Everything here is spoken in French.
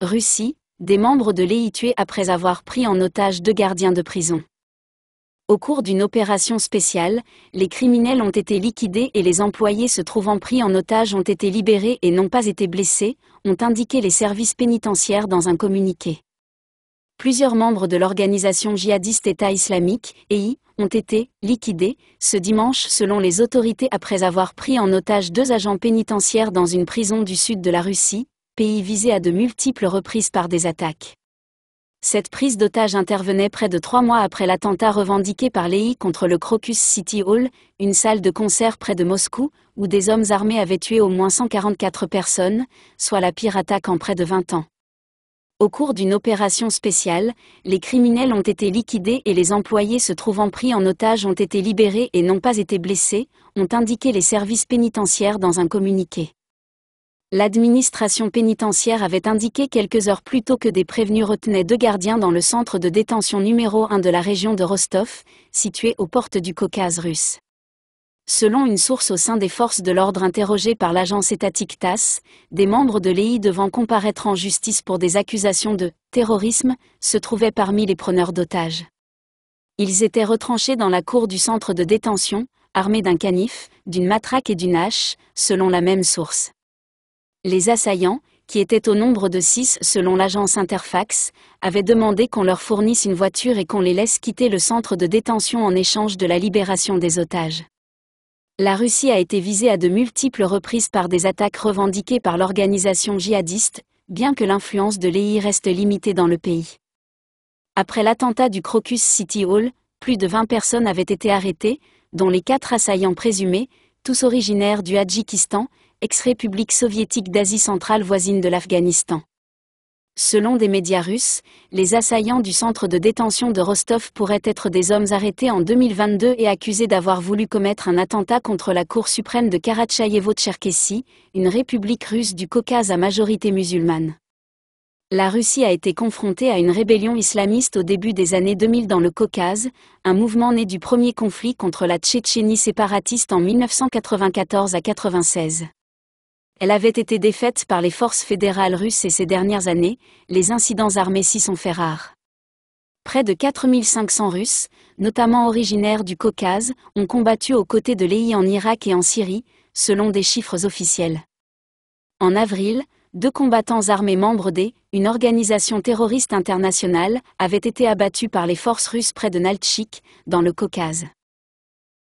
Russie, des membres de l'EI tués après avoir pris en otage deux gardiens de prison. Au cours d'une opération spéciale, les criminels ont été liquidés et les employés se trouvant pris en otage ont été libérés et n'ont pas été blessés, ont indiqué les services pénitentiaires dans un communiqué. Plusieurs membres de l'organisation djihadiste État islamique, EI, ont été liquidés ce dimanche selon les autorités après avoir pris en otage deux agents pénitentiaires dans une prison du sud de la Russie, pays visé à de multiples reprises par des attaques. Cette prise d'otage intervenait près de trois mois après l'attentat revendiqué par l'EI contre le Crocus City Hall, une salle de concert près de Moscou, où des hommes armés avaient tué au moins 144 personnes, soit la pire attaque en près de 20 ans. Au cours d'une opération spéciale, les criminels ont été liquidés et les employés se trouvant pris en otage ont été libérés et n'ont pas été blessés, ont indiqué les services pénitentiaires dans un communiqué l'administration pénitentiaire avait indiqué quelques heures plus tôt que des prévenus retenaient deux gardiens dans le centre de détention numéro 1 de la région de Rostov, situé aux portes du Caucase russe. Selon une source au sein des forces de l'ordre interrogée par l'agence étatique TASS, des membres de l'EI devant comparaître en justice pour des accusations de terrorisme se trouvaient parmi les preneurs d'otages. Ils étaient retranchés dans la cour du centre de détention, armés d'un canif, d'une matraque et d'une hache, selon la même source les assaillants, qui étaient au nombre de six selon l'agence Interfax, avaient demandé qu'on leur fournisse une voiture et qu'on les laisse quitter le centre de détention en échange de la libération des otages. La Russie a été visée à de multiples reprises par des attaques revendiquées par l'organisation djihadiste, bien que l'influence de l'EI reste limitée dans le pays. Après l'attentat du Crocus City Hall, plus de 20 personnes avaient été arrêtées, dont les quatre assaillants présumés, tous originaires du Hadjikistan, ex-république soviétique d'Asie centrale voisine de l'Afghanistan. Selon des médias russes, les assaillants du centre de détention de Rostov pourraient être des hommes arrêtés en 2022 et accusés d'avoir voulu commettre un attentat contre la Cour suprême de Karachayevo-Tcherkessie, une république russe du Caucase à majorité musulmane. La Russie a été confrontée à une rébellion islamiste au début des années 2000 dans le Caucase, un mouvement né du premier conflit contre la Tchétchénie séparatiste en 1994 à 1996. Elle avait été défaite par les forces fédérales russes et ces dernières années, les incidents armés s'y sont faits rares. Près de 4500 Russes, notamment originaires du Caucase, ont combattu aux côtés de l'EI en Irak et en Syrie, selon des chiffres officiels. En avril, deux combattants armés membres d'une une organisation terroriste internationale, avaient été abattus par les forces russes près de Nalchik, dans le Caucase.